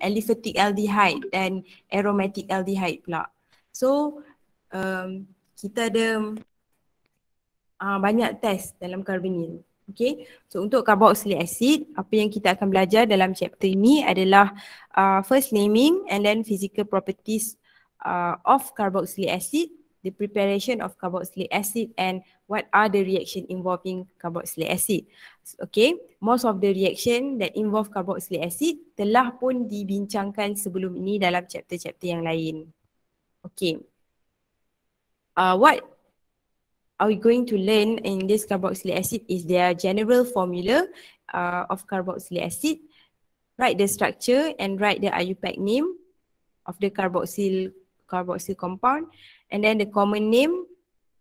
aliphatic aldehyde dan aromatic aldehyde pula. So um, kita ada uh, banyak test dalam karbonil. Okay, so untuk carboxylic acid, apa yang kita akan belajar dalam chapter ini adalah uh, first naming and then physical properties uh, of carboxylic acid the preparation of carboxylic acid and what are the reaction involving carboxylic acid. Okay, most of the reaction that involve carboxylic acid telah pun dibincangkan sebelum ini dalam chapter-chapter yang lain. Okay, uh, what are we going to learn in this carboxylic acid is their general formula uh, of carboxylic acid. Write the structure and write the IUPAC name of the carboxyl carboxyl compound and then the common name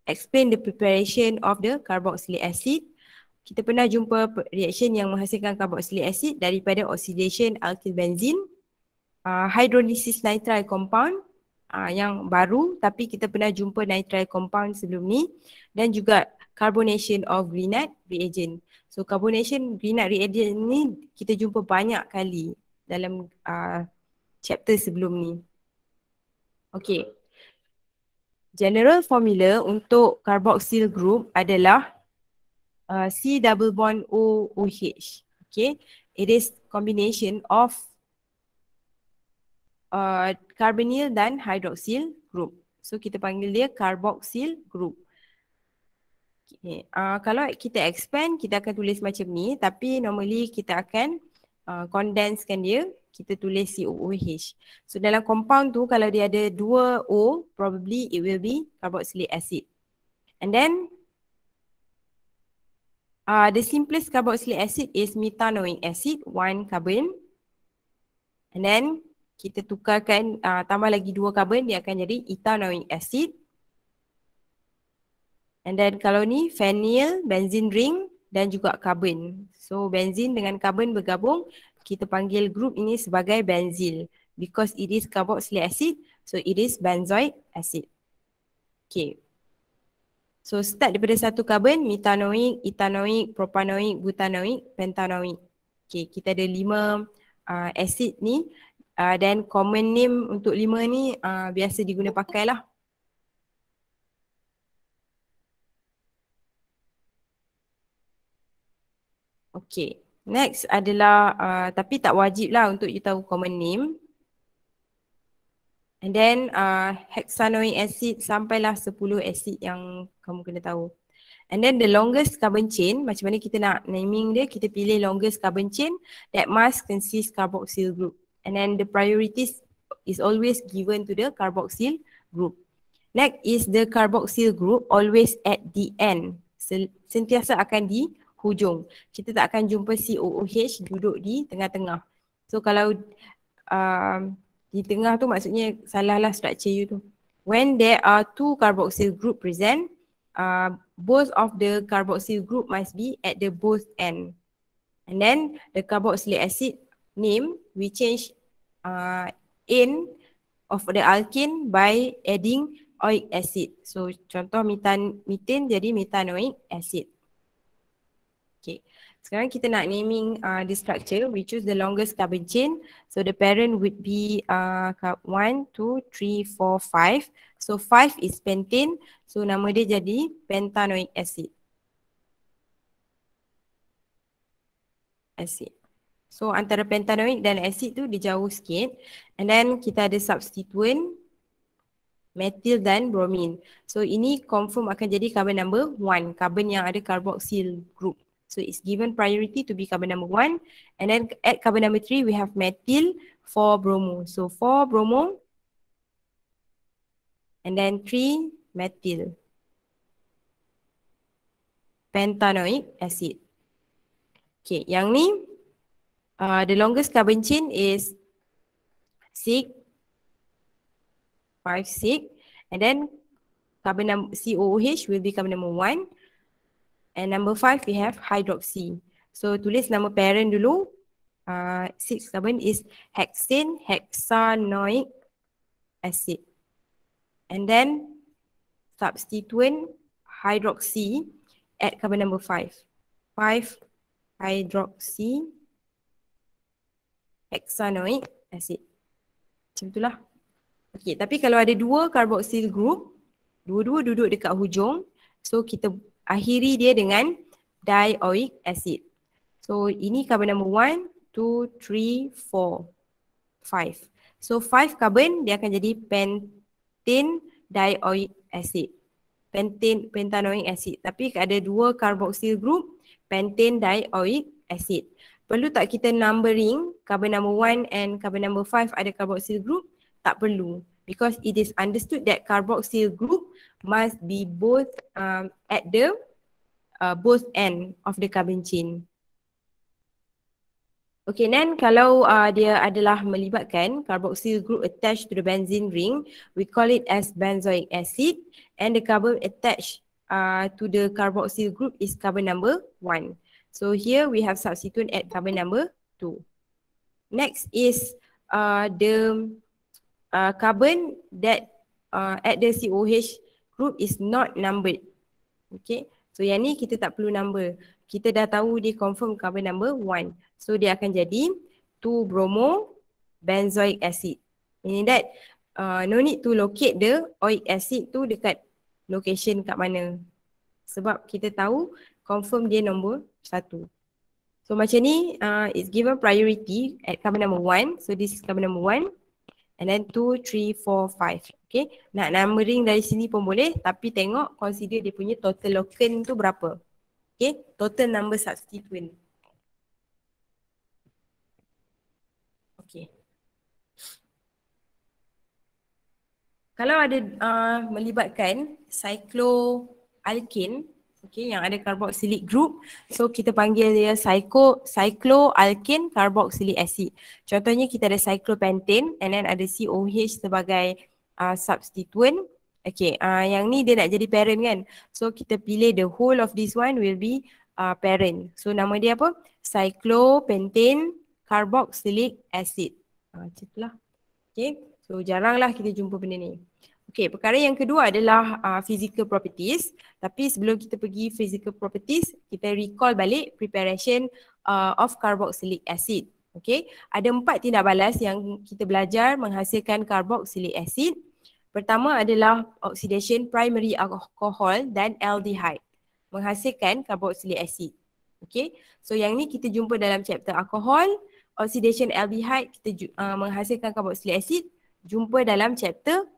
explain the preparation of the carboxylic acid kita pernah jumpa reaction yang menghasilkan carboxylic acid daripada oxidation alkyl benzene uh, hydrolysis nitrile compound uh, yang baru tapi kita pernah jumpa nitrile compound sebelum ni dan juga carbonation of grignard reagent so carbonation grignard reagent ni kita jumpa banyak kali dalam uh, chapter sebelum ni Okay general formula untuk carboxyl group adalah uh, C double bond O OH. Okay, it is combination of uh, carbonyl dan hydroxyl group. So kita panggil dia carboxyl group. Okay. Uh, kalau kita expand, kita akan tulis macam ni. Tapi normally kita akan uh, condensekan dia kita tulis COOH. So dalam compound tu kalau dia ada dua O, probably it will be carboxylic acid. And then uh, the simplest carboxylic acid is methanoic acid, one carbon. And then kita tukarkan, uh, tambah lagi dua carbon, dia akan jadi ethanoic acid. And then kalau ni phenyl, benzene ring dan juga carbon. So benzene dengan carbon bergabung kita panggil group ini sebagai benzil because it is carboxylic acid so it is benzoic acid. Okay. So start daripada satu karbon, metanoic, etanoic, propanoic, butanoic, pentanoic. Okay, kita ada lima uh, acid ni dan uh, common name untuk lima ni uh, biasa diguna pakailah. lah. Okay. Next adalah uh, tapi tak wajib lah untuk you tahu common name. And then uh, hexanoic acid sampailah 10 acid yang kamu kena tahu. And then the longest carbon chain, macam mana kita nak naming dia, kita pilih longest carbon chain that must consist carboxyl group. And then the priorities is always given to the carboxyl group. Next is the carboxyl group always at the end. Sentiasa akan di hujung. Kita tak akan jumpa COOH duduk di tengah-tengah. So kalau uh, di tengah tu maksudnya salahlah structure you tu. When there are two carboxyl group present, uh, both of the carboxyl group must be at the both end. And then the carboxylic acid name we change uh, in of the alkene by adding oic acid. So contoh metan, metin jadi methanoic acid. Okay. Sekarang kita nak naming uh, the structure. We choose the longest carbon chain. So the parent would be uh, 1, 2, 3, 4, 5. So 5 is pentane. So nama dia jadi pentanoic acid. Acid. So antara pentanoic dan acid tu dia jauh sikit. And then kita ada substituent methyl dan bromine. So ini confirm akan jadi carbon number one, Carbon yang ada carboxyl group. So it's given priority to be carbon number one. And then at carbon number three, we have methyl for bromo So 4-bromo and then three methyl pentanoic acid. Okay, yang ni, uh, the longest carbon chain is six, five six, And then carbon number COOH will be carbon number one. And number five, we have hydroxy. So tulis nama parent dulu. Uh, six, seven is hexane, hexanoic acid. And then substituent hydroxy at carbon number five. Five hydroxy hexanoic acid. Macam itulah. Okay, tapi kalau ada dua carboxyl group, dua-dua duduk dekat hujung, so kita akhiri dia dengan dioic acid. So ini carbon number 1, 2, 3, 4, 5. So 5 carbon dia akan jadi pentin dioic acid. Pentin pentanoic acid. Tapi ada dua carboxyl group pentin dioic acid. Perlu tak kita numbering carbon number 1 and carbon number 5 ada carboxyl group? Tak perlu because it is understood that carboxyl group must be both um, at the uh, both end of the carbon chain. Okay, then kalau uh, dia adalah melibatkan carboxyl group attached to the benzene ring, we call it as benzoic acid and the carbon attached uh, to the carboxyl group is carbon number one. So here we have subsequent at carbon number two. Next is uh, the uh, carbon that uh, at the COH group is not numbered. Okay, so yang ni kita tak perlu number. Kita dah tahu dia confirm carbon number one, So dia akan jadi 2 bromo benzoic acid. Meaning that uh, no need to locate the oic acid tu dekat location kat mana. Sebab kita tahu confirm dia nombor satu. So macam ni uh, it's given priority at carbon number one. So this is carbon number one. And then two, three, four, five. Okay. Nak numbering dari sini pun boleh. Tapi tengok consider dia punya total locant tu berapa. Okay. Total number Okay. Kalau ada uh, melibatkan cycloalkane okay, yang ada carboxylic group. So kita panggil dia cyclo, cycloalkane carboxylic acid. Contohnya kita ada cyclopentane and then ada COH sebagai uh, substituent. Okay, uh, yang ni dia nak jadi parent kan. So kita pilih the whole of this one will be uh, parent. So nama dia apa? Cyclopentane carboxylic acid. Ah, uh, itulah. Okay, so jaranglah kita jumpa benda ni. Okay, perkara yang kedua adalah uh, physical properties. Tapi sebelum kita pergi physical properties, kita recall balik preparation uh, of carboxylic acid. Okay, ada empat tindak balas yang kita belajar menghasilkan carboxylic acid. Pertama adalah oxidation primary alcohol dan aldehyde menghasilkan carboxylic acid. Okay, so yang ni kita jumpa dalam chapter alcohol, oxidation aldehyde kita uh, menghasilkan carboxylic acid jumpa dalam chapter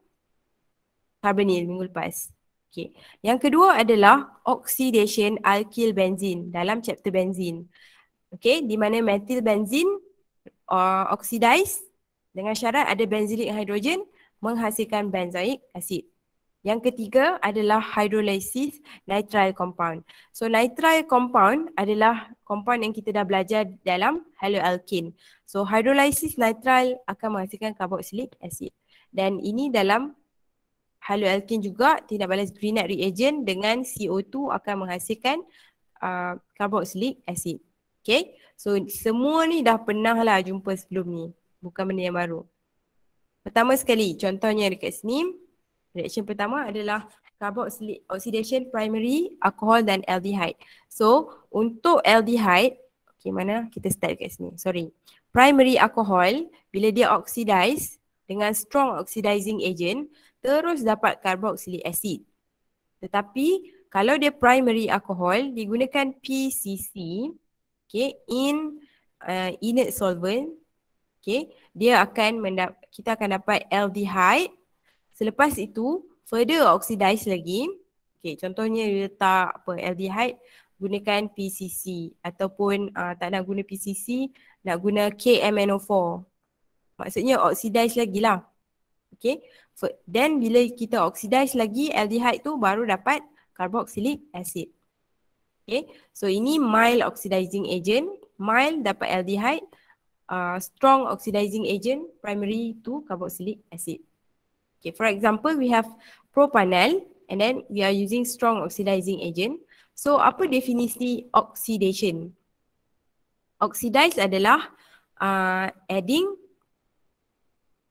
carbonyl minggu lepas. Okay. Yang kedua adalah oxidation alkyl benzin dalam chapter benzin. Okay, di mana methyl benzin uh, oxidize dengan syarat ada benzylic hydrogen menghasilkan benzoic acid. Yang ketiga adalah hydrolysis nitrile compound. So nitrile compound adalah compound yang kita dah belajar dalam haloalkane. So hydrolysis nitrile akan menghasilkan carboxylic acid. Dan ini dalam alkin juga tindak balas greenite reagent dengan CO2 akan menghasilkan uh, carboxylic acid. Okay. So semua ni dah pernah lah jumpa sebelum ni. Bukan benda yang baru. Pertama sekali contohnya dekat sini reaction pertama adalah carboxylic oxidation primary alcohol dan aldehyde. So untuk aldehyde okay mana kita start dekat sini. Sorry. Primary alcohol bila dia oxidize dengan strong oxidizing agent terus dapat karboksilik asid. Tetapi kalau dia primary alcohol digunakan PCC okay, in uh, inert solvent okay, dia akan kita akan dapat aldehyde. Selepas itu further oxidize lagi. Okay, contohnya dia letak apa aldehyde gunakan PCC ataupun uh, tak nak guna PCC nak guna KMNO4. Maksudnya oxidize lagi lah. Okay. so Then bila kita oxidize lagi aldehyde tu baru dapat carboxylic acid. Okay. So ini mild oxidizing agent. Mild dapat aldehyde. Uh, strong oxidizing agent primary to carboxylic acid. Okay, for example, we have propanol and then we are using strong oxidizing agent. So, apa definisi oxidation? Oxidize adalah uh, adding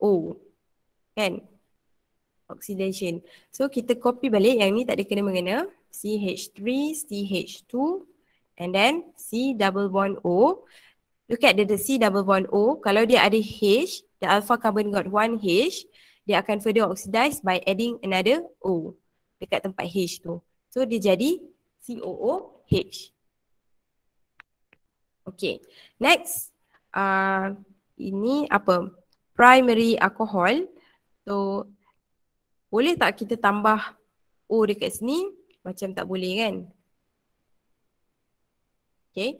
O kan oxidation. So kita copy balik yang ni tak ada kena mengena CH3, CH2 and then C double bond O. Look at the, the C double bond O. Kalau dia ada H, the alpha carbon got one H, dia akan further oxidize by adding another O dekat tempat H tu. So dia jadi COOH. Okay. Next, uh, ini apa? Primary alcohol. So boleh tak kita tambah O dekat sini? Macam tak boleh kan? Okay.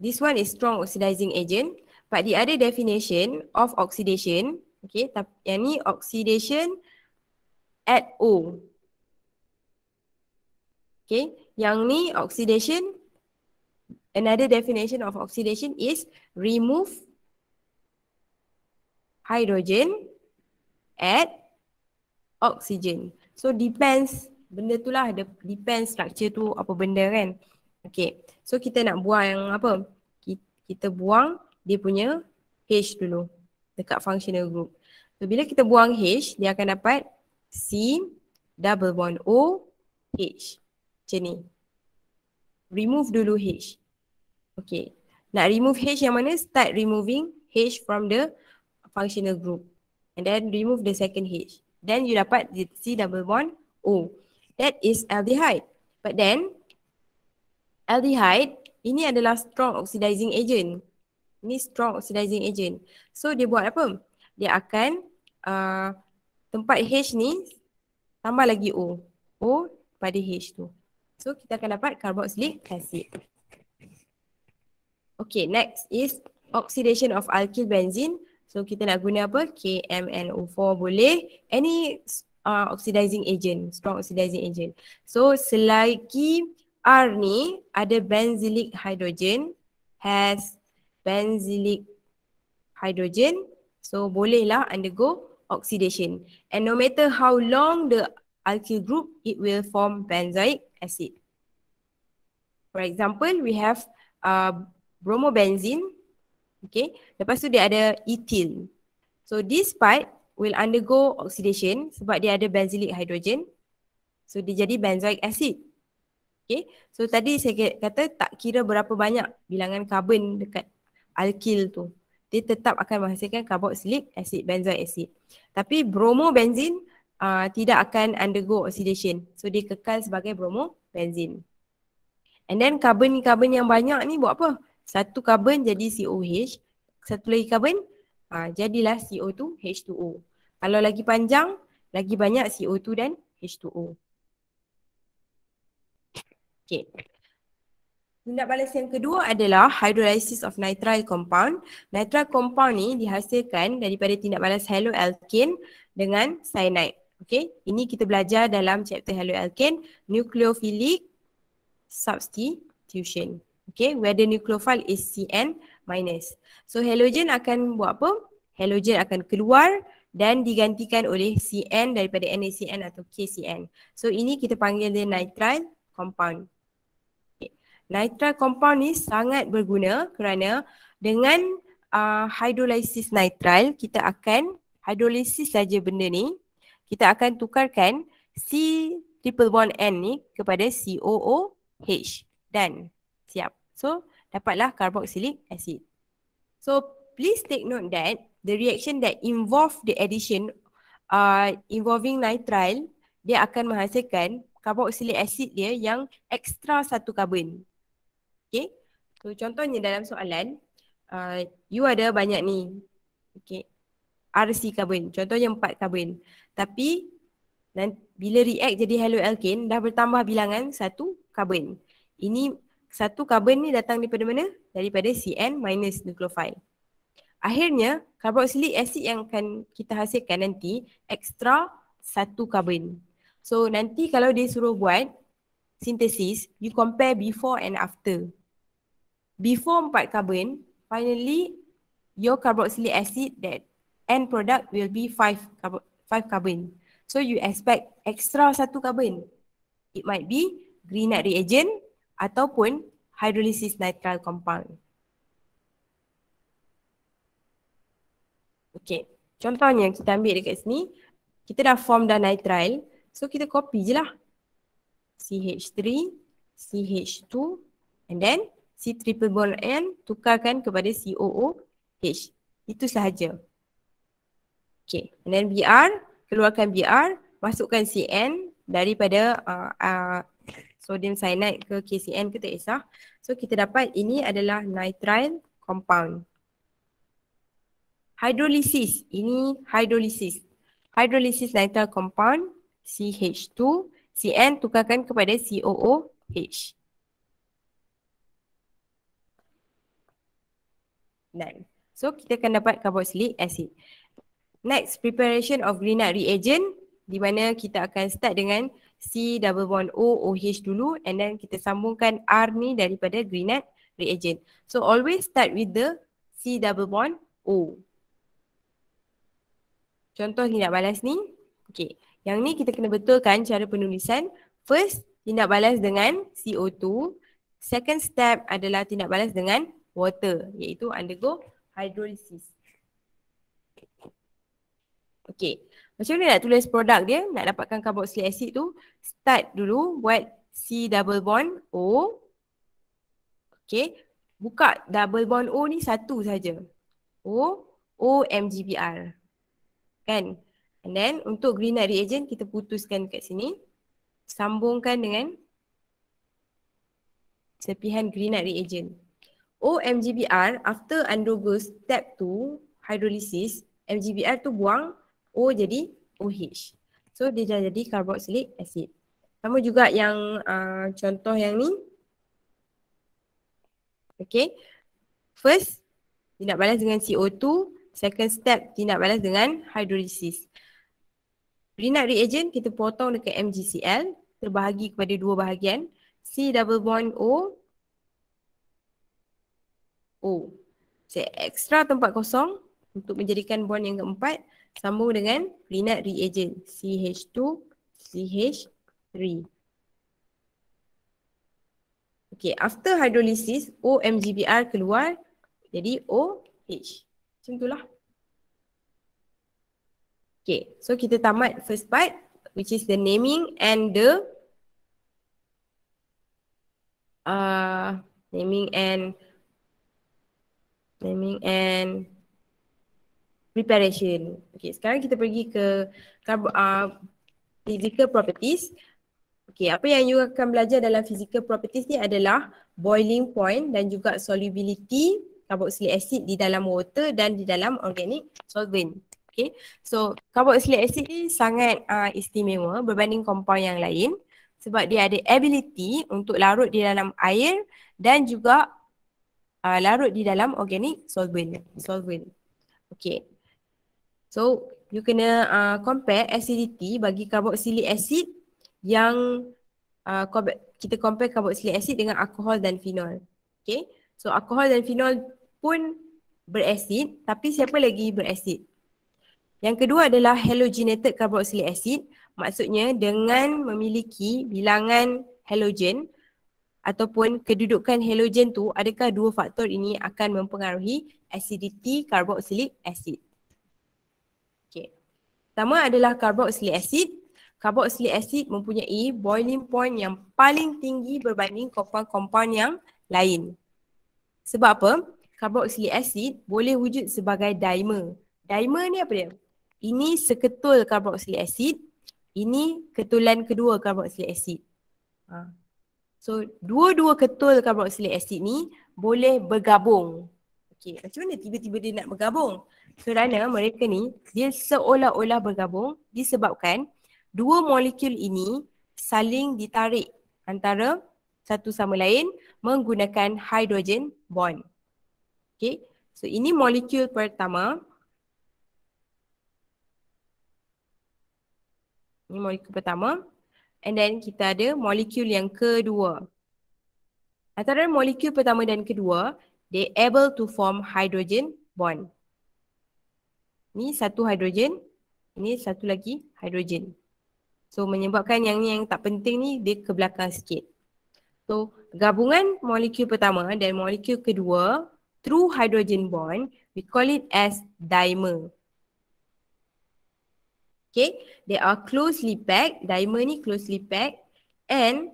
This one is strong oxidizing agent. But the other definition of oxidation, okay, tap, yang ni oxidation at O. Okay, yang ni oxidation, another definition of oxidation is remove hydrogen at oksigen. So depends benda tu lah depends structure tu apa benda kan. Okay so kita nak buang yang apa kita buang dia punya H dulu dekat functional group. So bila kita buang H dia akan dapat C double bond O H macam ni. Remove dulu H. Okay nak remove H yang mana start removing H from the functional group and then remove the second H. Then you dapat the C double bond O. That is aldehyde. But then aldehyde ini adalah strong oxidizing agent. Ini strong oxidizing agent. So dia buat apa? Dia akan uh, tempat H ni tambah lagi O. O pada H tu. So kita akan dapat carboxylic acid. Okay next is oxidation of alkyl benzene So kita nak guna apa? KMNO4 boleh. Any uh, oxidizing agent, strong oxidizing agent. So selagi R ni ada benzylic hydrogen, has benzylic hydrogen, so bolehlah undergo oxidation. And no matter how long the alkyl group, it will form benzoic acid. For example, we have uh, bromobenzene, Okay, lepas tu dia ada ethyl. So this part will undergo oxidation sebab dia ada benzylic hydrogen. So dia jadi benzoic acid. Okay, so tadi saya kata tak kira berapa banyak bilangan karbon dekat alkil tu. Dia tetap akan menghasilkan carboxylic acid, benzoic acid. Tapi bromobenzin uh, tidak akan undergo oxidation. So dia kekal sebagai bromobenzin. And then carbon-carbon yang banyak ni buat apa? satu karbon jadi COH, satu lagi karbon ha, jadilah CO2 H2O. Kalau lagi panjang, lagi banyak CO2 dan H2O. Okay. Tindak balas yang kedua adalah hydrolysis of nitrile compound. Nitrile compound ni dihasilkan daripada tindak balas haloalkane dengan cyanide. Okay, ini kita belajar dalam chapter haloalkane nucleophilic substitution. Okay, where the nucleophile is CN minus. So halogen akan buat apa? Halogen akan keluar dan digantikan oleh CN daripada NaCN atau KCN. So ini kita panggil dia nitrile compound. Okay. Nitrile compound ni sangat berguna kerana dengan uh, hydrolysis nitrile kita akan hydrolysis saja benda ni kita akan tukarkan C triple bond N ni kepada COOH dan So, dapatlah carboxylic acid. So, please take note that the reaction that involve the addition uh, involving nitrile, dia akan menghasilkan carboxylic acid dia yang extra satu karbon. Okay. So, contohnya dalam soalan, uh, you ada banyak ni. Okay. RC karbon. Contohnya empat karbon. Tapi, nanti, bila react jadi haloalkane, dah bertambah bilangan satu karbon. Ini satu karbon ni datang daripada mana? Daripada CN minus nukleofil. Akhirnya, karboksilik asid yang akan kita hasilkan nanti ekstra satu karbon. So nanti kalau dia suruh buat sintesis, you compare before and after. Before empat karbon, finally your carboxylic acid that end product will be five carbon. Five carbon. So you expect extra satu karbon. It might be greenite reagent ataupun hydrolysis nitrile compound. Okey, contohnya kita ambil dekat sini, kita dah form dah nitrile, so kita copy je lah. CH3, CH2 and then C triple bond N tukarkan kepada COOH. Itu sahaja. Okey, and then BR, keluarkan BR, masukkan CN daripada uh, uh, sodium cyanide ke KCN ke tak kisah. So kita dapat ini adalah nitrile compound. Hydrolysis. Ini hydrolysis. Hydrolysis nitrile compound CH2 CN tukarkan kepada COOH. Dan so kita akan dapat carboxylic acid. Next preparation of greenite reagent di mana kita akan start dengan C double bond O OH dulu and then kita sambungkan R ni daripada Grignard reagent. So always start with the C double bond O. Contoh tindak balas ni. Okay. Yang ni kita kena betulkan cara penulisan. First tindak balas dengan CO2. Second step adalah tindak balas dengan water iaitu undergo hydrolysis. Okay. Macam mana nak tulis produk dia, nak dapatkan carboxylic acid tu, start dulu buat C double bond O. Okay, buka double bond O ni satu saja. O, O, M, G, B, R. Kan? And then untuk greenite reagent kita putuskan kat sini. Sambungkan dengan serpihan greenite reagent. O, M, G, B, R after undergo step 2 hydrolysis, MGBR tu buang O jadi OH. So dia dah jadi carboxylic acid. Sama juga yang uh, contoh yang ni. Okay. First, tindak balas dengan CO2. Second step, tindak balas dengan hidrolisis. Renat reagent kita potong dekat MgCl. Terbahagi kepada dua bahagian. C double bond O. O. Saya so, ekstra tempat kosong untuk menjadikan bond yang keempat sambung dengan linat reagent CH2 CH3 Okay after hydrolysis OMGBR keluar jadi OH Macam itulah Okay so kita tamat first part which is the naming and the uh, naming and naming and preparation. Okay, sekarang kita pergi ke uh, physical properties. Okay, apa yang you akan belajar dalam physical properties ni adalah boiling point dan juga solubility carboxylic acid di dalam water dan di dalam organic solvent. Okay, so carboxylic acid ni sangat uh, istimewa berbanding kompon yang lain sebab dia ada ability untuk larut di dalam air dan juga uh, larut di dalam organic solvent. solvent. Okay, So you kena uh, compare acidity bagi carboxylic acid yang uh, kita compare carboxylic acid dengan alkohol dan phenol. Okay. So alkohol dan phenol pun berasid tapi siapa lagi berasid? Yang kedua adalah halogenated carboxylic acid maksudnya dengan memiliki bilangan halogen ataupun kedudukan halogen tu adakah dua faktor ini akan mempengaruhi acidity carboxylic acid. Pertama adalah carboxylic acid. Carboxylic acid mempunyai boiling point yang paling tinggi berbanding kompon-kompon yang lain. Sebab apa? Carboxylic acid boleh wujud sebagai dimer. Dimer ni apa dia? Ini seketul carboxylic acid. Ini ketulan kedua carboxylic acid. Ha. So, dua-dua ketul carboxylic acid ni boleh bergabung. Okay, macam mana tiba-tiba dia nak bergabung? Kerana mereka ni, dia seolah-olah bergabung disebabkan dua molekul ini saling ditarik antara satu sama lain menggunakan hidrogen bond. Okay, so ini molekul pertama. Ini molekul pertama. And then kita ada molekul yang kedua. Antara molekul pertama dan kedua, they able to form hydrogen bond. Ni satu hydrogen, ni satu lagi hydrogen. So menyebabkan yang ni yang tak penting ni dia ke belakang sikit. So gabungan molekul pertama dan molekul kedua through hydrogen bond we call it as dimer. Okay, they are closely packed, dimer ni closely packed and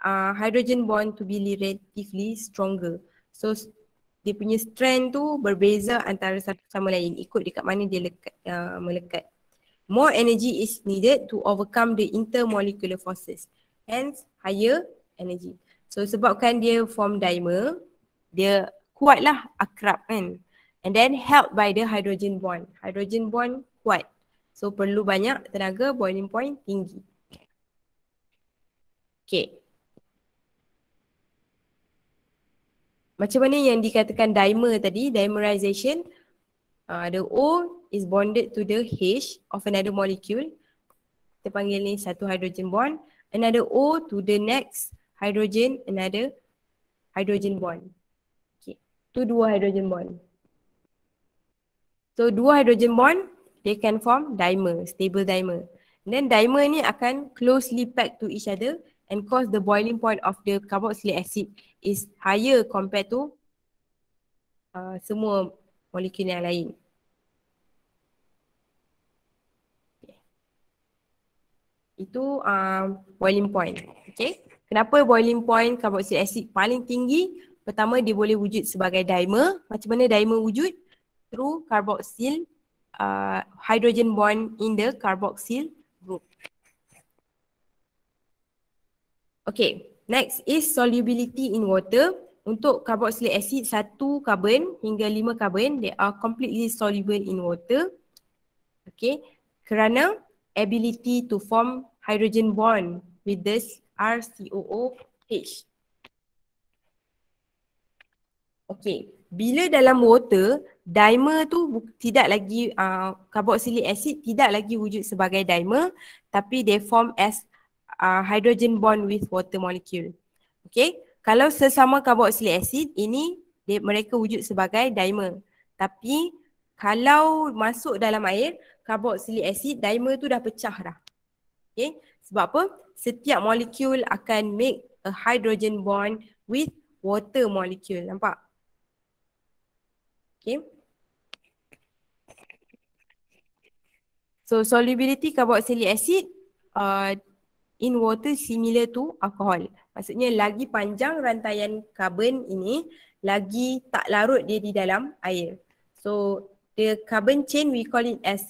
uh, hydrogen bond to be relatively stronger. So dia punya strength tu berbeza antara satu sama lain ikut dekat mana dia lekat, uh, melekat. More energy is needed to overcome the intermolecular forces. Hence, higher energy. So sebabkan dia form dimer, dia kuatlah akrab kan. And then helped by the hydrogen bond. Hydrogen bond kuat. So perlu banyak tenaga boiling point tinggi. Okay, macam mana yang dikatakan dimer tadi, dimerization uh, ah, the O is bonded to the H of another molecule kita panggil ni satu hydrogen bond another O to the next hydrogen, another hydrogen bond okay. to dua hydrogen bond so dua hydrogen bond they can form dimer, stable dimer then dimer ni akan closely packed to each other and cause the boiling point of the carboxylic acid is higher compared to uh, semua molekul yang lain. Itu um, boiling point. Okay. Kenapa boiling point carboxylic acid paling tinggi? Pertama dia boleh wujud sebagai dimer. Macam mana dimer wujud? Through carboxyl uh, hydrogen bond in the carboxyl group. Okay, Next is solubility in water. Untuk carboxylic acid, satu carbon hingga lima carbon, they are completely soluble in water. Okay, kerana ability to form hydrogen bond with this RCOOH. Okay, bila dalam water, dimer tu tidak lagi, uh, carboxylic acid tidak lagi wujud sebagai dimer, tapi they form as uh, hydrogen bond with water molecule. Okay, kalau sesama carboxylic acid ini dia, mereka wujud sebagai dimer. Tapi kalau masuk dalam air, carboxylic acid dimer tu dah pecah dah. Okay, sebab apa? Setiap molekul akan make a hydrogen bond with water molecule. Nampak? Okay. So solubility carboxylic acid uh, in water similar to alcohol. Maksudnya lagi panjang rantaian karbon ini lagi tak larut dia di dalam air. So the carbon chain we call it as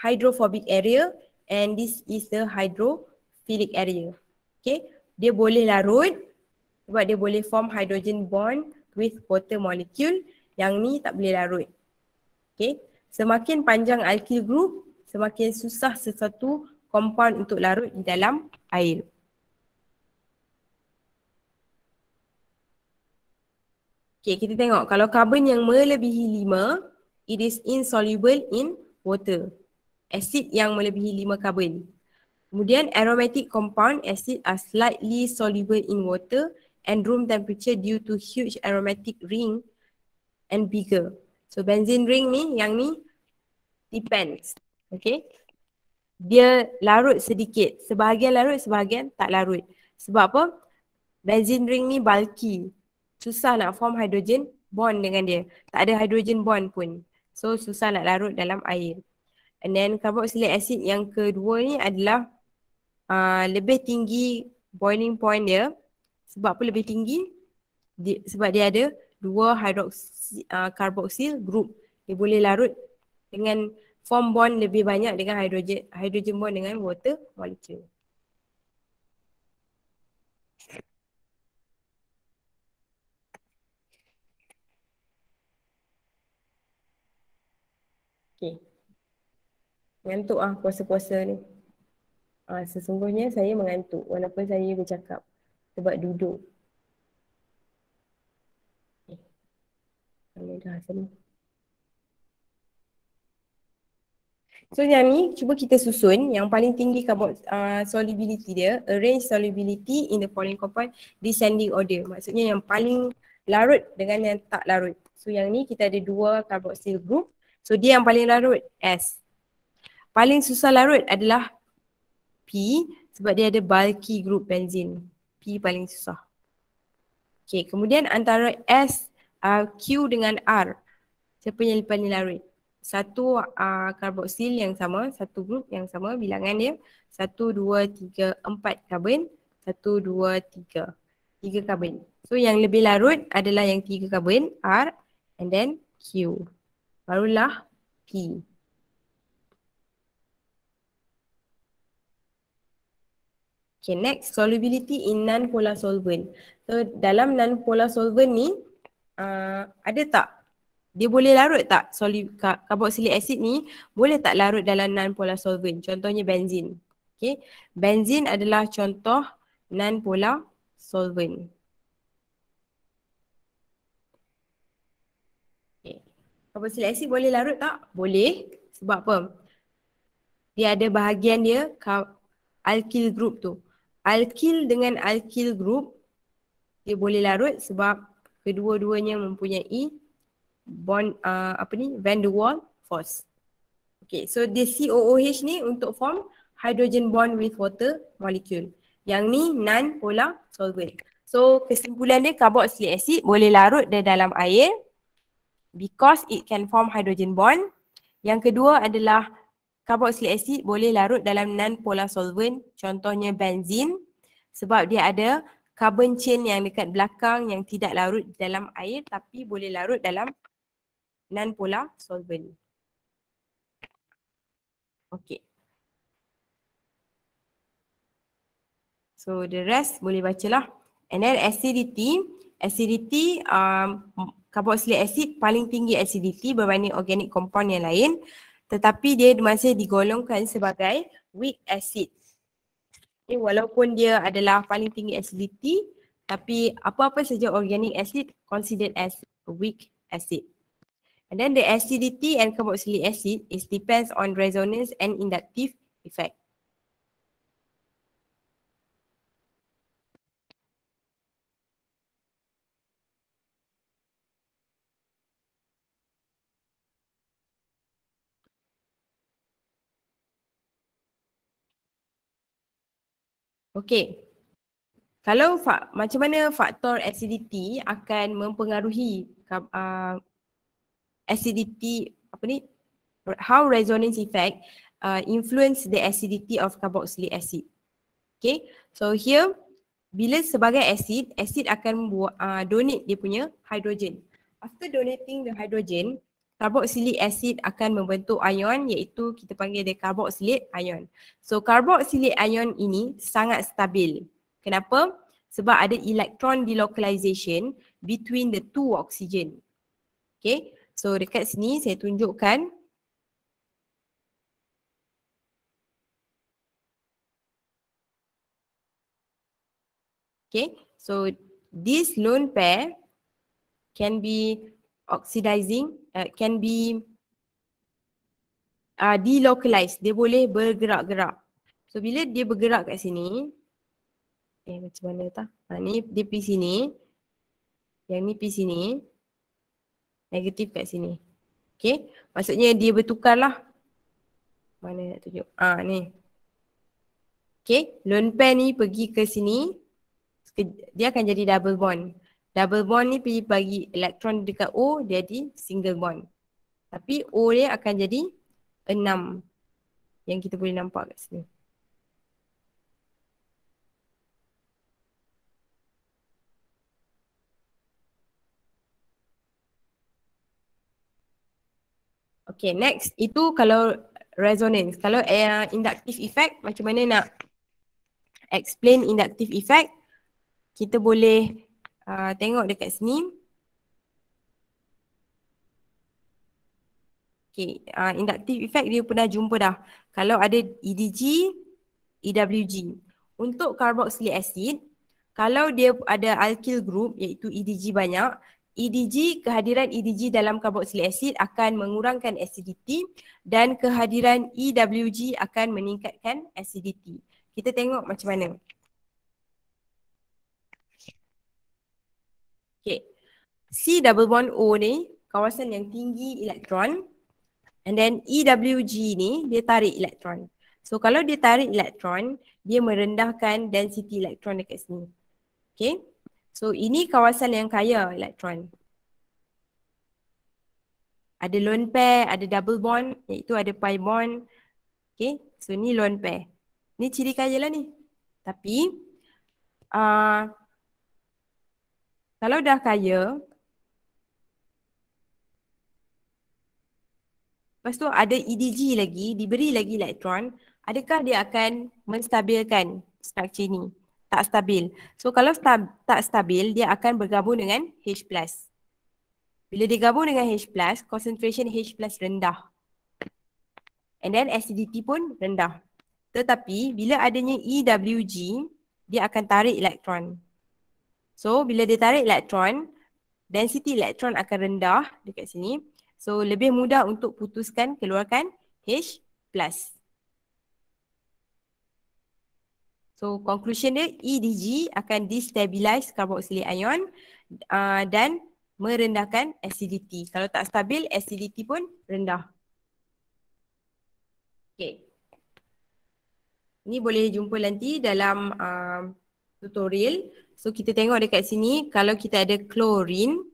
hydrophobic area and this is the hydrophilic area. Okay, dia boleh larut sebab dia boleh form hydrogen bond with water molecule yang ni tak boleh larut. Okay, semakin panjang alkyl group semakin susah sesuatu compound untuk larut di dalam air. Okay, kita tengok kalau karbon yang melebihi 5, it is insoluble in water. Asid yang melebihi 5 karbon. Kemudian aromatic compound acid are slightly soluble in water and room temperature due to huge aromatic ring and bigger. So benzene ring ni yang ni depends. Okay dia larut sedikit. Sebahagian larut, sebahagian tak larut. Sebab apa? Benzene ring ni bulky. Susah nak form hydrogen bond dengan dia. Tak ada hydrogen bond pun. So susah nak larut dalam air. And then carboxylic acid yang kedua ni adalah uh, lebih tinggi boiling point dia. Sebab apa lebih tinggi? Di, sebab dia ada dua hydroxy, uh, carboxyl group. Dia boleh larut dengan form bond lebih banyak dengan hydrogen hydrogen bond dengan water molecule. Okey. ngantuk ah puasa-puasa ni. Ah, sesungguhnya saya mengantuk walaupun saya bercakap sebab duduk. Okey. Kami dah sini. So yang ni cuba kita susun yang paling tinggi carbon uh, solubility dia arrange solubility in the following compound descending order. Maksudnya yang paling larut dengan yang tak larut. So yang ni kita ada dua carboxyl group. So dia yang paling larut S. Paling susah larut adalah P sebab dia ada bulky group benzin. P paling susah. Okay kemudian antara S, uh, Q dengan R. Siapa yang paling larut? satu uh, ah, karboksil yang sama, satu grup yang sama bilangan dia satu, dua, tiga, empat karbon, satu, dua, tiga, tiga karbon. So yang lebih larut adalah yang tiga karbon R and then Q. Barulah P. Okay next solubility in non-polar solvent. So dalam non-polar solvent ni uh, ada tak dia boleh larut tak soli carboxylic acid ni boleh tak larut dalam non polar solvent contohnya benzin Okay, benzin adalah contoh non polar solvent Carboxylic acid boleh larut tak? Boleh. Sebab apa? Dia ada bahagian dia alkyl group tu. Alkyl dengan alkyl group dia boleh larut sebab kedua-duanya mempunyai bond uh, apa ni van der Waal force. Okay so the COOH ni untuk form hydrogen bond with water molecule. Yang ni non polar solvent. So kesimpulan dia carboxylic acid boleh larut dia dalam air because it can form hydrogen bond. Yang kedua adalah carboxylic acid boleh larut dalam non polar solvent contohnya benzin sebab dia ada carbon chain yang dekat belakang yang tidak larut dalam air tapi boleh larut dalam non-polar solvent. Okay. So the rest boleh baca lah. And then acidity, acidity um, carboxylic acid paling tinggi acidity berbanding organic compound yang lain. Tetapi dia masih digolongkan sebagai weak acid. Okay, eh, walaupun dia adalah paling tinggi acidity tapi apa-apa saja organic acid considered as weak acid. And then the acidity and carboxylic acid is depends on resonance and inductive effect. Okey. Kalau fa macam mana faktor acidity akan mempengaruhi uh, acidity apa ni how resonance effect uh, influence the acidity of carboxylic acid. Okay, so here bila sebagai asid, asid akan uh, donate dia punya hydrogen. After donating the hydrogen, carboxylic acid akan membentuk ion iaitu kita panggil dia carboxylic ion. So carboxylic ion ini sangat stabil. Kenapa? Sebab ada electron delocalization between the two oxygen. Okay, So dekat sini saya tunjukkan Okay, so this lone pair can be oxidizing, uh, can be uh, delocalized. Dia boleh bergerak-gerak. So bila dia bergerak kat sini, eh macam mana tak? Ha, ni dia pergi sini, yang ni pergi sini negatif kat sini. Okay. Maksudnya dia bertukar lah. Mana nak tunjuk? Ah ni. Okay. Lone pair ni pergi ke sini. Dia akan jadi double bond. Double bond ni pergi bagi elektron dekat O dia jadi single bond. Tapi O dia akan jadi enam yang kita boleh nampak kat sini. Okay, next. Itu kalau resonance. Kalau uh, inductive effect, macam mana nak explain inductive effect? Kita boleh uh, tengok dekat sini. Okay, uh, inductive effect dia pernah jumpa dah. Kalau ada EDG, EWG. Untuk carboxylic acid, kalau dia ada alkyl group iaitu EDG banyak, EDG, kehadiran EDG dalam carboxylic acid akan mengurangkan acidity dan kehadiran EWG akan meningkatkan acidity. Kita tengok macam mana. Okay. C double bond O ni kawasan yang tinggi elektron and then EWG ni dia tarik elektron. So kalau dia tarik elektron, dia merendahkan density elektron dekat sini. Okay. So ini kawasan yang kaya elektron. Ada lone pair, ada double bond, iaitu ada pi bond. Okay, so ni lone pair. Ni ciri kaya lah ni. Tapi, uh, kalau dah kaya, lepas tu ada EDG lagi, diberi lagi elektron, adakah dia akan menstabilkan struktur ni? tak stabil. So kalau sta tak stabil, dia akan bergabung dengan H+. Bila dia gabung dengan H+, concentration H+, rendah. And then acidity pun rendah. Tetapi bila adanya EWG, dia akan tarik elektron. So bila dia tarik elektron, density elektron akan rendah dekat sini. So lebih mudah untuk putuskan keluarkan H+. So conclusion dia EDG akan destabilize carboxylic ion uh, dan merendahkan acidity. Kalau tak stabil, acidity pun rendah. Okay. Ni boleh jumpa nanti dalam uh, tutorial. So kita tengok dekat sini kalau kita ada klorin.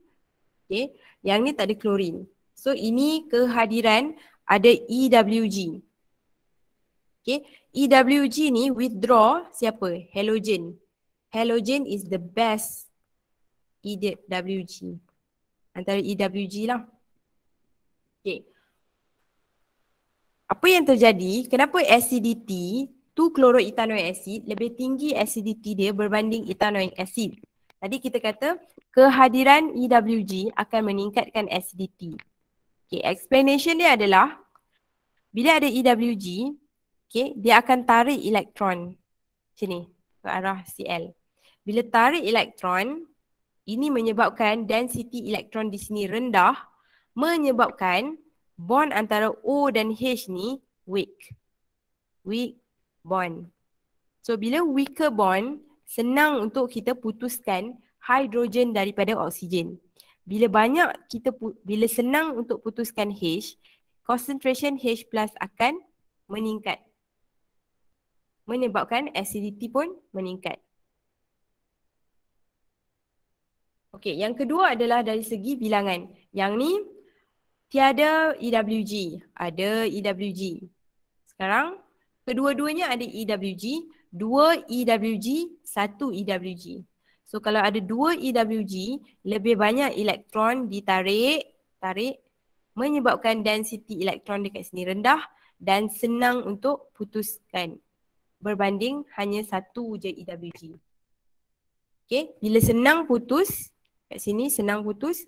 Okay. Yang ni tak ada klorin. So ini kehadiran ada EWG. Okay, EWG ni withdraw siapa? Halogen. Halogen is the best EWG. Antara EWG lah. Okay. Apa yang terjadi? Kenapa acidity tu chloroethanoic acid lebih tinggi acidity dia berbanding ethanoic acid? Tadi kita kata kehadiran EWG akan meningkatkan acidity. Okay, explanation dia adalah bila ada EWG, Okay, dia akan tarik elektron sini ke arah Cl. Bila tarik elektron, ini menyebabkan density elektron di sini rendah menyebabkan bond antara O dan H ni weak. Weak bond. So bila weaker bond, senang untuk kita putuskan hydrogen daripada oksigen. Bila banyak kita bila senang untuk putuskan H, concentration H plus akan meningkat menyebabkan acidity pun meningkat. Okey, yang kedua adalah dari segi bilangan. Yang ni tiada EWG, ada EWG. Sekarang kedua-duanya ada EWG, dua EWG, satu EWG. So kalau ada dua EWG, lebih banyak elektron ditarik, tarik menyebabkan density elektron dekat sini rendah dan senang untuk putuskan berbanding hanya satu je EWG. Okay, bila senang putus, kat sini senang putus,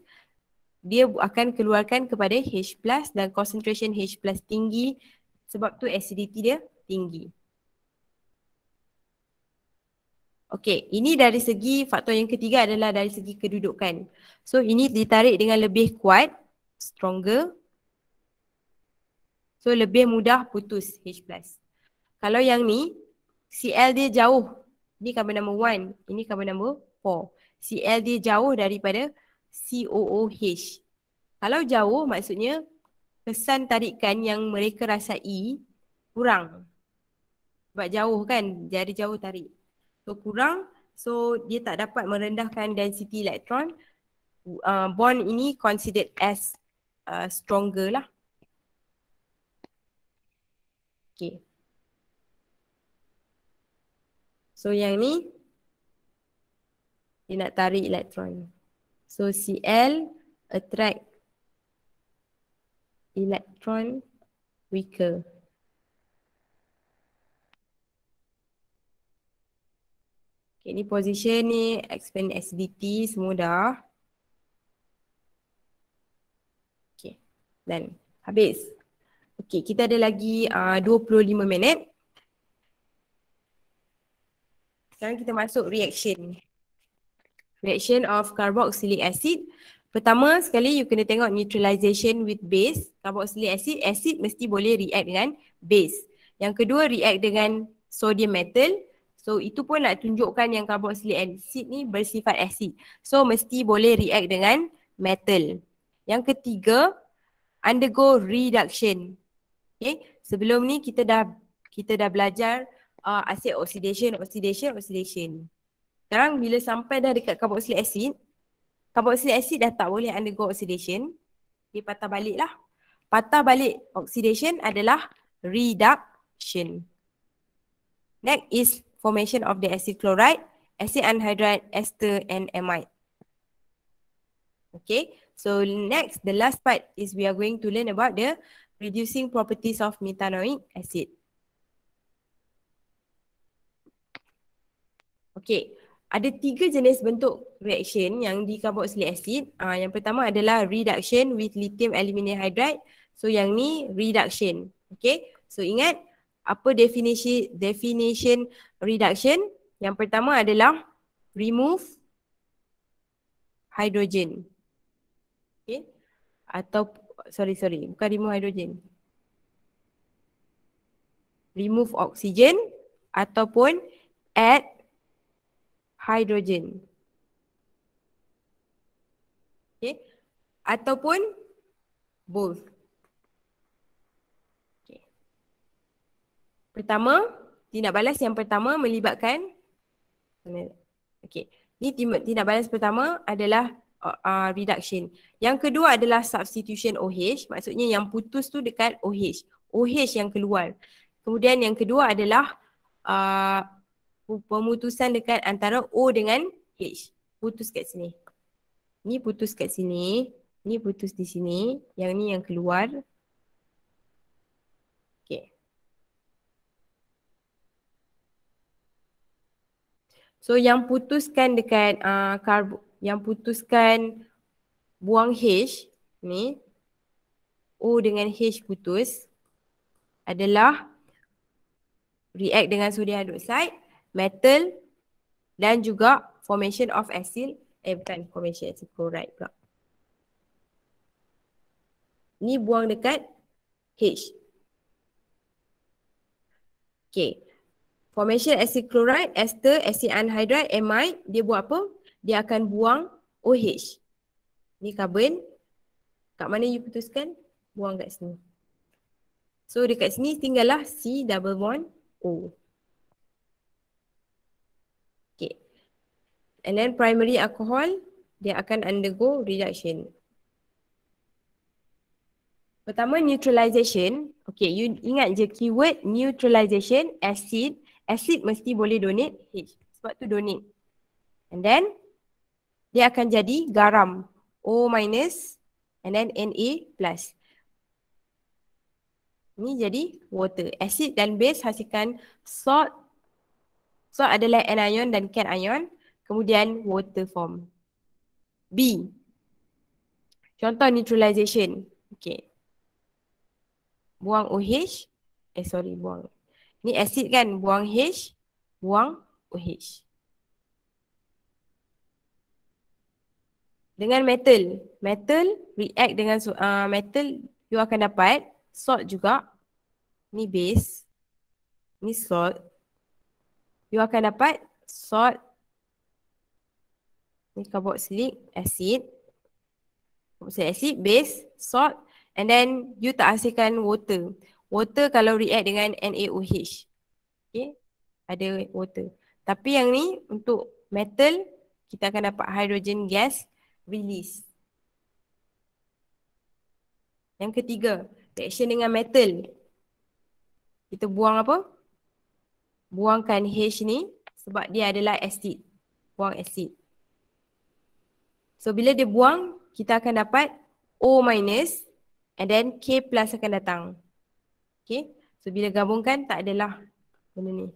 dia akan keluarkan kepada H dan concentration H tinggi sebab tu acidity dia tinggi. Okay, ini dari segi faktor yang ketiga adalah dari segi kedudukan. So ini ditarik dengan lebih kuat, stronger. So lebih mudah putus H Kalau yang ni CL dia jauh. Ini carbon number one. Ini carbon number four. CL dia jauh daripada COOH. Kalau jauh maksudnya kesan tarikan yang mereka rasai kurang. Sebab jauh kan, jadi jauh tarik. So kurang, so dia tak dapat merendahkan density elektron. Uh, bond ini considered as uh, stronger lah. Okay. So yang ni dia nak tarik elektron. So Cl attract elektron weaker. Okay, ni position ni expand SDT semua dah. Okay, dan habis. Okay, kita ada lagi uh, 25 minit. sekarang kita masuk reaction. Reaction of carboxylic acid. Pertama sekali you kena tengok neutralization with base. Carboxylic acid, acid mesti boleh react dengan base. Yang kedua react dengan sodium metal. So itu pun nak tunjukkan yang carboxylic acid ni bersifat acid. So mesti boleh react dengan metal. Yang ketiga undergo reduction. Okay. Sebelum ni kita dah kita dah belajar uh, ah, asid oxidation, oxidation, oxidation. Sekarang bila sampai dah dekat carboxylic acid, carboxylic acid dah tak boleh undergo oxidation, dia patah balik lah. Patah balik oxidation adalah reduction. Next is formation of the acid chloride, acid anhydride, ester and amide. Okay, so next, the last part is we are going to learn about the reducing properties of methanoic acid. Okay, ada tiga jenis bentuk reaction yang di carboxylic acid. Uh, ah, yang pertama adalah reduction with lithium aluminium hydride. So yang ni reduction. Okay, so ingat apa definisi definition reduction? Yang pertama adalah remove hydrogen. Okay, atau sorry sorry bukan remove hydrogen. Remove oxygen ataupun add hydrogen. Okay. Ataupun both. Okay. Pertama, tindak balas yang pertama melibatkan Okay. Ni tindak balas pertama adalah uh, uh, reduction. Yang kedua adalah substitution OH. Maksudnya yang putus tu dekat OH. OH yang keluar. Kemudian yang kedua adalah uh, pemutusan dekat antara O dengan H. Putus kat sini. Ni putus kat sini. Ni putus di sini. Yang ni yang keluar. Okay. So yang putuskan dekat uh, karbo, yang putuskan buang H ni O dengan H putus adalah react dengan sodium hydroxide metal dan juga formation of acyl eh bukan formation acyl chloride pula ni buang dekat H okay formation acyl chloride ester acid anhydride amide dia buat apa dia akan buang OH ni carbon kat mana you putuskan buang kat sini so dekat sini tinggallah C double bond O oh. and then primary alcohol dia akan undergo reduction. Pertama neutralisation, Okay, you ingat je keyword neutralisation, acid. Acid mesti boleh donate H. Sebab tu donate. And then dia akan jadi garam. O minus and then Na plus. Ni jadi water. Acid dan base hasilkan salt. Salt adalah anion dan cation Kemudian water form. B. Contoh neutralization. Okay. Buang OH. Eh sorry buang. Ni acid kan? Buang H. Buang OH. Dengan metal. Metal react dengan uh, metal you akan dapat salt juga. Ni base. Ni salt. You akan dapat salt ni carboxylic acid carboxylic acid base salt and then you tak hasilkan water water kalau react dengan NaOH okay ada water tapi yang ni untuk metal kita akan dapat hydrogen gas release yang ketiga reaction dengan metal kita buang apa buangkan H ni sebab dia adalah acid buang acid So bila dia buang, kita akan dapat O minus and then K plus akan datang. Okay. So bila gabungkan tak adalah benda ni.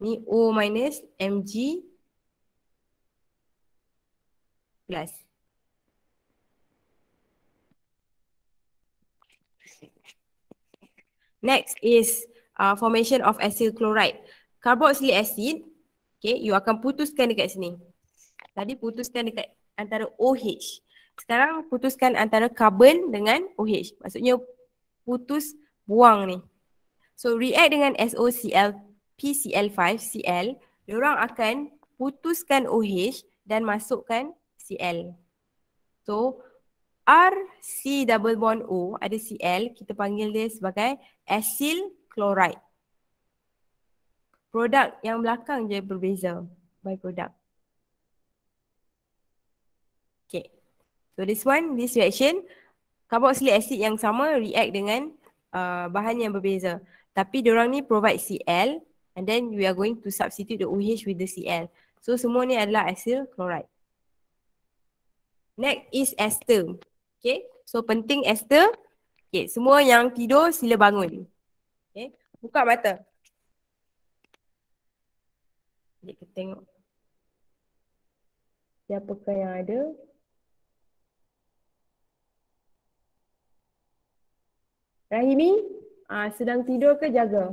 Ni O minus Mg plus. Next is uh, formation of acyl chloride. Carboxylic acid, okay, you akan putuskan dekat sini. Tadi putuskan dekat antara OH. Sekarang putuskan antara carbon dengan OH. Maksudnya putus buang ni. So react dengan SOCl, PCl5, Cl, Orang akan putuskan OH dan masukkan Cl. So R C double bond O ada Cl, kita panggil dia sebagai acyl chloride. Produk yang belakang je berbeza by product. Okay. So this one, this reaction, carboxylic acid yang sama react dengan uh, bahan yang berbeza. Tapi diorang ni provide Cl and then we are going to substitute the OH with the Cl. So semua ni adalah acyl chloride. Next is ester. Okay. So penting ester. Okay. Semua yang tidur sila bangun. Okay. Buka mata. Jadi kita tengok. Siapakah yang ada? Rahimi, uh, sedang tidur ke jaga?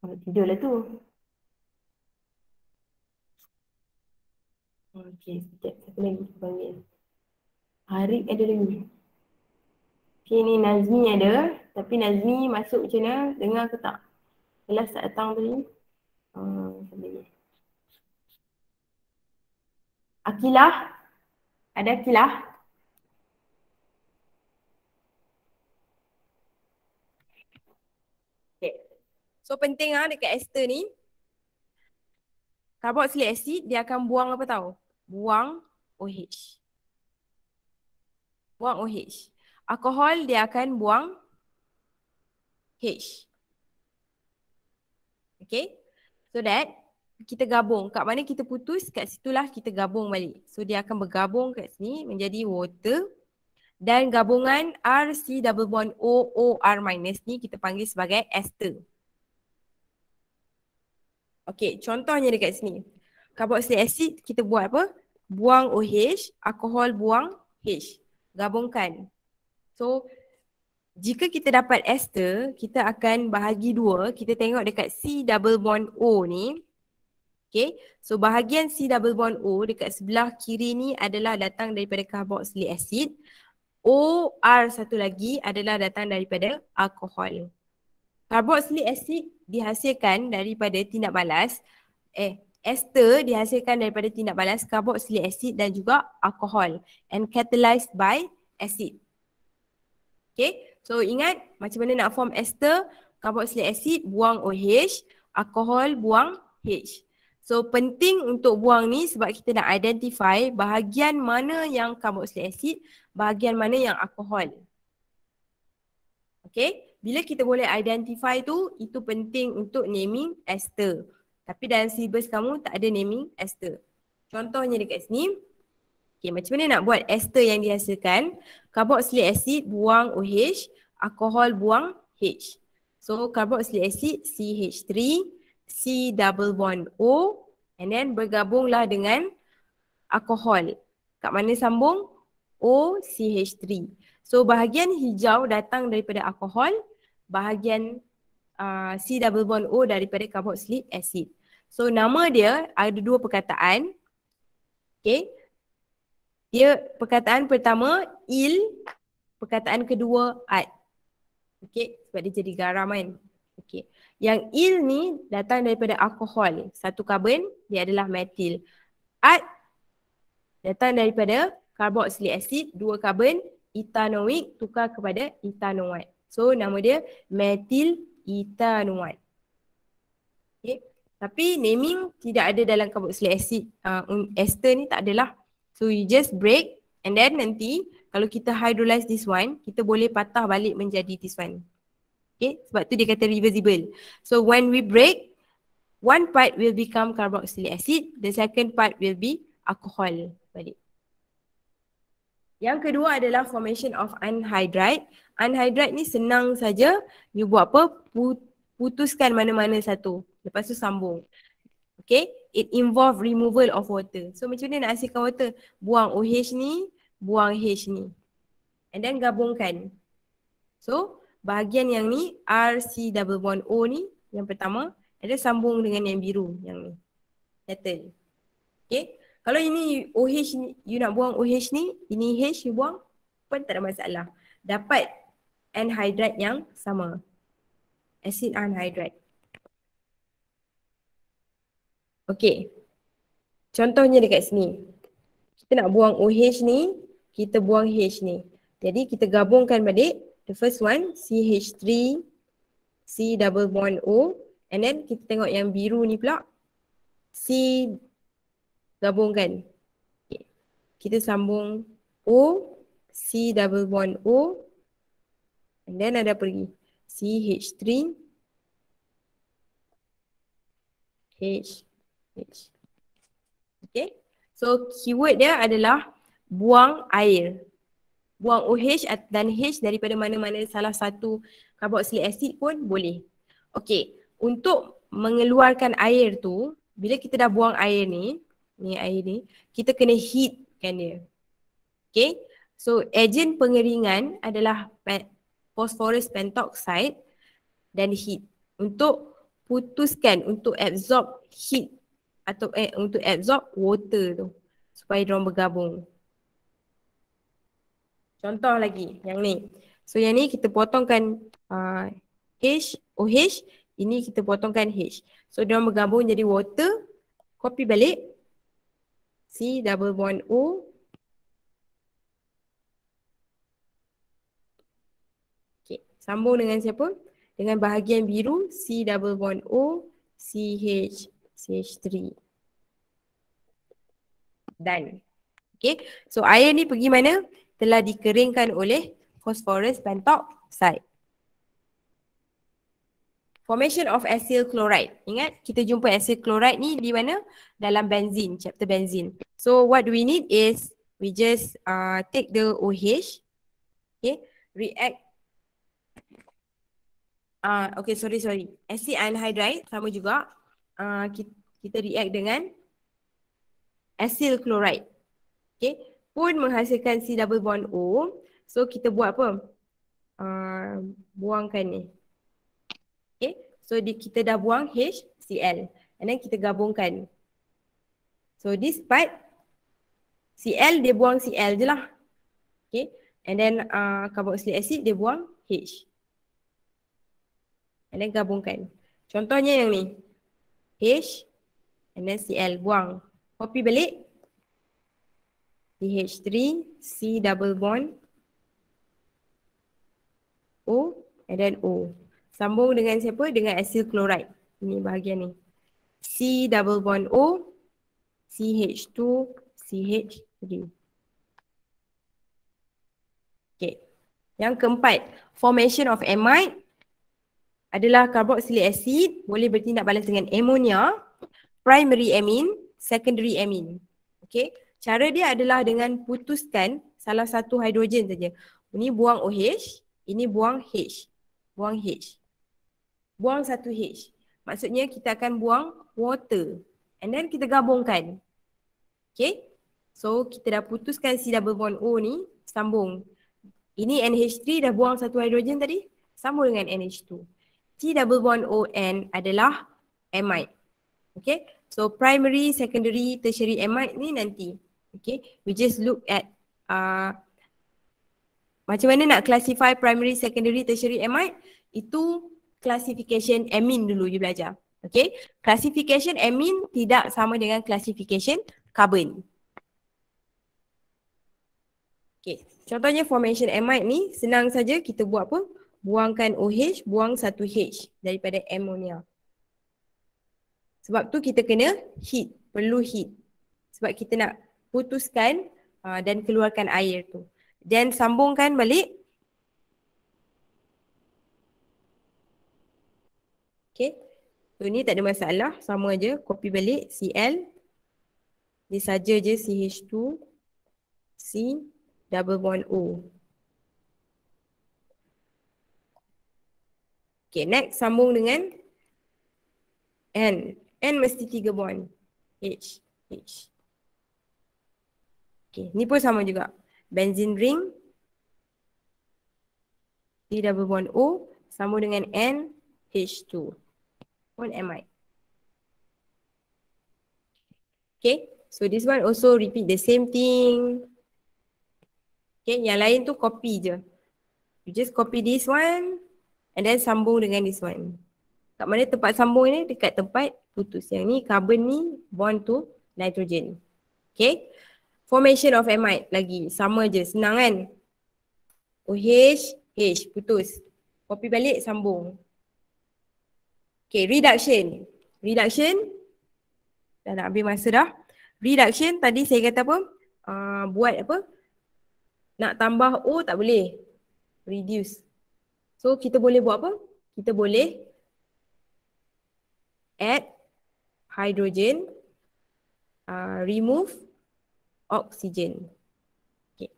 tidur Tidurlah tu. Okey, sekejap. Satu lagi kita panggil. Harik ada lagi. Okey, ni Nazmi ada. Tapi Nazmi masuk macam mana? Dengar ke tak? Kelas tak datang tadi. Uh, Akilah, ada Kila? Okay. So penting ah dekat ester ni carboxylic acid dia akan buang apa tahu? Buang OH. Buang OH. Alkohol dia akan buang H. Okay. So that kita gabung. Kat mana kita putus, kat situlah kita gabung balik. So dia akan bergabung kat sini menjadi water dan gabungan R-C double bond O-O-R minus ni kita panggil sebagai ester. Okay, contohnya dekat sini. Carboxylic acid kita buat apa? Buang OH, alkohol buang H. Gabungkan. So, jika kita dapat ester, kita akan bahagi dua. Kita tengok dekat C double bond O ni, Okay, so bahagian C double bond O dekat sebelah kiri ni adalah datang daripada carboxylic acid. O R satu lagi adalah datang daripada alkohol. Carboxylic acid dihasilkan daripada tindak balas eh ester dihasilkan daripada tindak balas carboxylic acid dan juga alkohol and catalyzed by acid. Okay, so ingat macam mana nak form ester, carboxylic acid buang OH, alkohol buang H. So penting untuk buang ni sebab kita nak identify bahagian mana yang carboxylic acid, bahagian mana yang alkohol. Okay, bila kita boleh identify tu, itu penting untuk naming ester. Tapi dalam syllabus kamu tak ada naming ester. Contohnya dekat sini, okay, macam mana nak buat ester yang dihasilkan? Carboxylic acid buang OH, alkohol buang H. So carboxylic acid CH3, C double bond O and then bergabunglah dengan alkohol. Kat mana sambung? OCH3. So bahagian hijau datang daripada alkohol, bahagian uh, C double bond O daripada carboxylic acid. So nama dia ada dua perkataan. Okay. Dia perkataan pertama il, perkataan kedua at. Okay sebab dia jadi garam kan. Okey. Yang il ni datang daripada alkohol. Satu karbon dia adalah metil. At datang daripada carboxylic acid, dua karbon etanoic tukar kepada etanoat. So nama dia metil etanoat. Okey. Tapi naming tidak ada dalam carboxylic acid uh, um, ester ni tak adalah. So you just break and then nanti kalau kita hydrolyze this one, kita boleh patah balik menjadi this one. Okay, sebab tu dia kata reversible. So when we break, one part will become carboxylic acid, the second part will be alcohol balik. Yang kedua adalah formation of anhydride. Anhydride ni senang saja, you buat apa? Putuskan mana-mana satu. Lepas tu sambung. Okay, it involve removal of water. So macam mana nak hasilkan water? Buang OH ni, buang H ni. And then gabungkan. So bahagian yang ni RC double bond O ni yang pertama ada sambung dengan yang biru yang ni metal. Okay. Kalau ini OH ni, you nak buang OH ni, ini H you buang pun tak ada masalah. Dapat anhydride yang sama. Acid anhydride. Okay. Contohnya dekat sini. Kita nak buang OH ni, kita buang H ni. Jadi kita gabungkan balik The first one CH3 C double bond O and then kita tengok yang biru ni pula C gabungkan. Okay. Kita sambung O C double bond O and then ada pergi CH3 H H. Okay. So keyword dia adalah buang air buang OH dan H daripada mana-mana salah satu carboxylic acid pun boleh. Okey, untuk mengeluarkan air tu, bila kita dah buang air ni, ni air ni, kita kena heat kan dia. Okey, so agent pengeringan adalah phosphorus pentoxide dan heat. Untuk putuskan, untuk absorb heat atau eh, untuk absorb water tu supaya dia bergabung. Contoh lagi yang ni. So yang ni kita potongkan uh, H OH ini kita potongkan H. So dia bergabung jadi water. Copy balik. C double bond O. Okay. Sambung dengan siapa? Dengan bahagian biru C double bond O C H C H 3 Done. Okay. So iron ni pergi mana? telah dikeringkan oleh phosphorus pentoxide. Formation of acyl chloride. Ingat kita jumpa acyl chloride ni di mana? Dalam benzene, chapter benzene. So what we need is we just uh, take the OH, okay, react. Ah, uh, okay, sorry, sorry. Acyl anhydride sama juga. uh, kita, kita react dengan acyl chloride. Okay, pun menghasilkan C double bond O. So kita buat apa? Uh, buangkan ni. Okay. So di, kita dah buang H Cl. And then kita gabungkan. So this part Cl dia buang Cl je lah. Okay. And then uh, ah, carboxylic acid dia buang H. And then gabungkan. Contohnya yang ni. H and then Cl buang. Copy balik. CH3 C double bond O and then O. Sambung dengan siapa? Dengan acyl chloride. Ini bahagian ni. C double bond O CH2 CH3. Okay. Yang keempat, formation of amide adalah carboxylic acid boleh bertindak balas dengan amonia primary amine, secondary amine. Okay. Cara dia adalah dengan putuskan salah satu hidrogen saja. Ini buang OH, ini buang H. Buang H. Buang satu H. Maksudnya kita akan buang water. And then kita gabungkan. Okay. So kita dah putuskan C double bond O ni sambung. Ini NH3 dah buang satu hidrogen tadi. Sambung dengan NH2. C double bond O n adalah amide. Okay. So primary, secondary, tertiary amide ni nanti. Okay, we just look at uh, macam mana nak classify primary, secondary, tertiary, MI itu classification amine dulu you belajar. Okay, classification amine tidak sama dengan classification carbon. Okay, contohnya formation amide ni senang saja kita buat apa? Buangkan OH, buang satu H daripada ammonia. Sebab tu kita kena heat, perlu heat. Sebab kita nak putuskan uh, dan keluarkan air tu. Then sambungkan balik. Okay. So ni tak ada masalah. Sama aja. Copy balik. Cl. Ni saja je CH2. C double bond O. Okay next sambung dengan N. N mesti tiga bond. H. H. Okey, ni pun sama juga. Benzene ring C double bond O sama dengan NH2 pun MI. Okay, so this one also repeat the same thing. Okay, yang lain tu copy je. You just copy this one and then sambung dengan this one. Kat mana tempat sambung ni? Dekat tempat putus. Yang ni carbon ni bond tu nitrogen. Okay, Formation of amide lagi. Sama je. Senang kan? OH, H. Putus. Copy balik, sambung. Okay, reduction. Reduction. Dah nak ambil masa dah. Reduction tadi saya kata apa? Uh, buat apa? Nak tambah O tak boleh. Reduce. So kita boleh buat apa? Kita boleh add hydrogen, uh, remove Oksigen. Okay.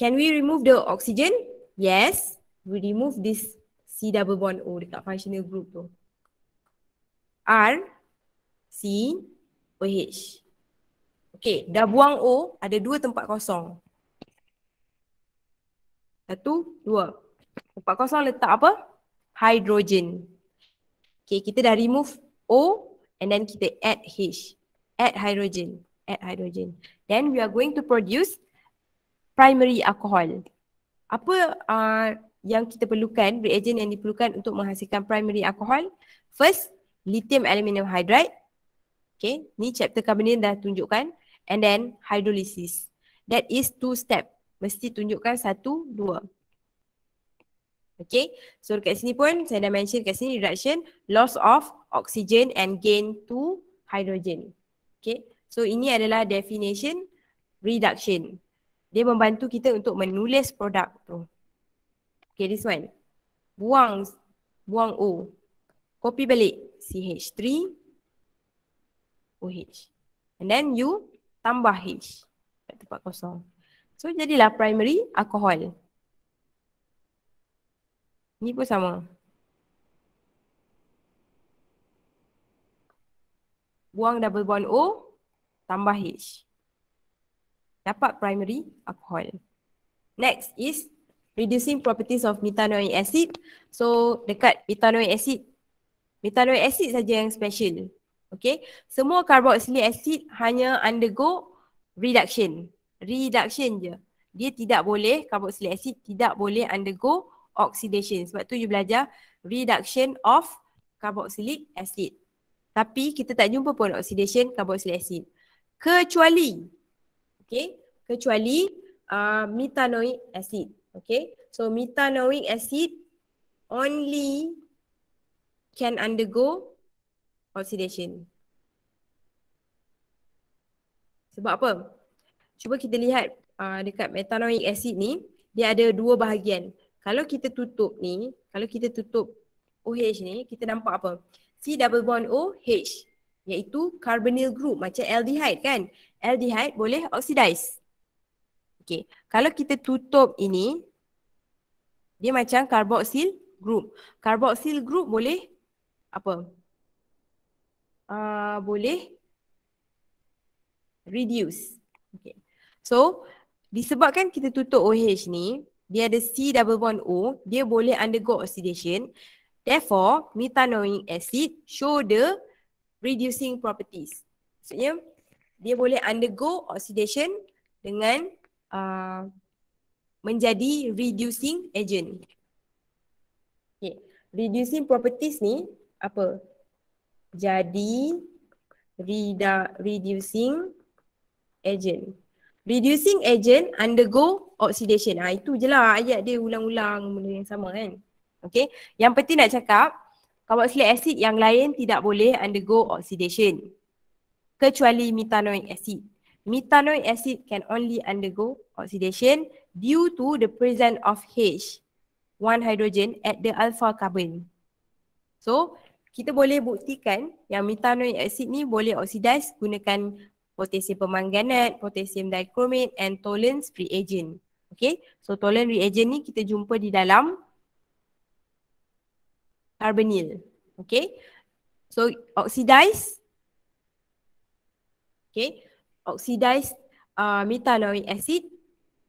Can we remove the oxygen? Yes, we remove this C double bond O dekat functional group tu. R, C, O, H. Okay, dah buang O, ada dua tempat kosong. Satu, dua. Tempat kosong letak apa? Hydrogen. Okay, kita dah remove O and then kita add H. Add hydrogen. Add hydrogen then we are going to produce primary alcohol. Apa uh, yang kita perlukan, reagent yang diperlukan untuk menghasilkan primary alcohol? First, lithium aluminium hydride. Okay, ni chapter carbonyl dah tunjukkan. And then hydrolysis. That is two step. Mesti tunjukkan satu, dua. Okay, so dekat sini pun saya dah mention dekat sini reduction loss of oxygen and gain to hydrogen. Okay, So ini adalah definition reduction. Dia membantu kita untuk menulis produk tu. Okay this one. Buang, buang O. Copy balik CH3 OH. And then you tambah H kat tempat kosong. So jadilah primary alcohol. Ni pun sama. Buang double bond O, tambah H. Dapat primary alcohol. Next is reducing properties of methanoic acid. So dekat methanoic acid, methanoic acid saja yang special. Okay, semua carboxylic acid hanya undergo reduction. Reduction je. Dia tidak boleh, carboxylic acid tidak boleh undergo oxidation. Sebab tu you belajar reduction of carboxylic acid. Tapi kita tak jumpa pun oxidation carboxylic acid kecuali okay kecuali uh, methanoic acid okay so metanoic acid only can undergo oxidation sebab apa cuba kita lihat uh, dekat metanoic acid ni dia ada dua bahagian kalau kita tutup ni kalau kita tutup OH ni kita nampak apa C double bond O H iaitu carbonyl group macam aldehyde kan. Aldehyde boleh oxidize. okey Kalau kita tutup ini, dia macam carboxyl group. Carboxyl group boleh apa? Uh, boleh reduce. okey So, disebabkan kita tutup OH ni, dia ada C double bond O, dia boleh undergo oxidation. Therefore, methanoic acid show the reducing properties. Maksudnya dia boleh undergo oxidation dengan uh, menjadi reducing agent. Okay. Reducing properties ni apa? Jadi reda, reducing agent. Reducing agent undergo oxidation. Ha, itu je lah ayat dia ulang-ulang benda yang sama kan. Okay. Yang penting nak cakap Carboxylic acid yang lain tidak boleh undergo oxidation kecuali methanoic acid. Methanoic acid can only undergo oxidation due to the presence of H, one hydrogen at the alpha carbon. So, kita boleh buktikan yang methanoic acid ni boleh oxidize gunakan potassium permanganat, potassium dichromate and tolerance reagent. Okay, so tolerance reagent ni kita jumpa di dalam carbonyl. Okay. So oxidize. Okay. Oxidized uh, metalloic acid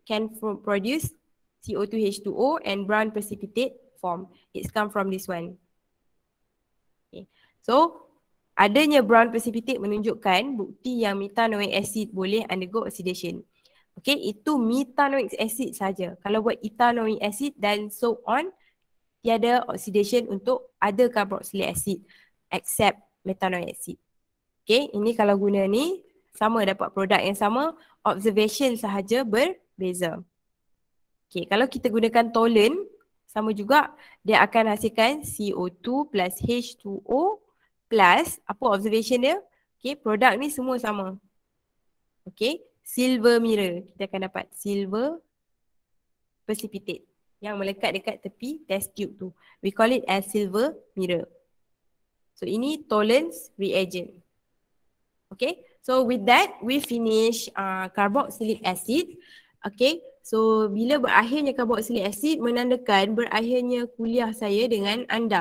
can produce CO2H2O and brown precipitate form. It's come from this one. Okay. So, adanya brown precipitate menunjukkan bukti yang metanoic acid boleh undergo oxidation. Okay, itu metanoic acid saja. Kalau buat ethanoic acid dan so on, tiada oxidation untuk ada carboxylic acid except methanoic acid. Okay, ini kalau guna ni sama dapat produk yang sama, observation sahaja berbeza. Okay, kalau kita gunakan tolen, sama juga dia akan hasilkan CO2 plus H2O plus apa observation dia? Okay, produk ni semua sama. Okay, silver mirror. Kita akan dapat silver precipitate yang melekat dekat tepi test tube tu. We call it as silver mirror. So ini Tollens reagent. Okay, so with that we finish uh, carboxylic acid. Okay, so bila berakhirnya carboxylic acid menandakan berakhirnya kuliah saya dengan anda.